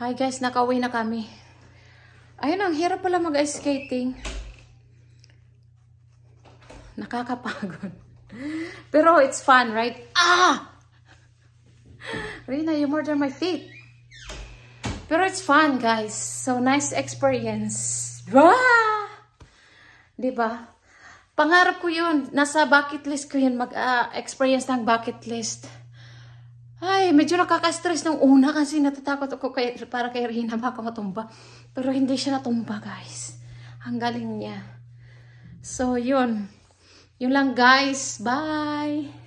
Hi guys, nakauwi na kami. Ayun, ang hirap pala mag-ice skating. Nakakapagod. Pero it's fun, right? Ah! Rina, you murder my feet. Pero it's fun, guys. So, nice experience. Wow! Ah! ba? Pangarap ko yun. Nasa bucket list ko yun. Mag-experience ah, uh, ng bucket list eh, medyo nakaka-stress ng una kasi natatakot ako kay, para kay Rina baka matumba. Pero hindi siya natumba, guys. Ang galing niya. So, yun. Yun lang, guys. Bye!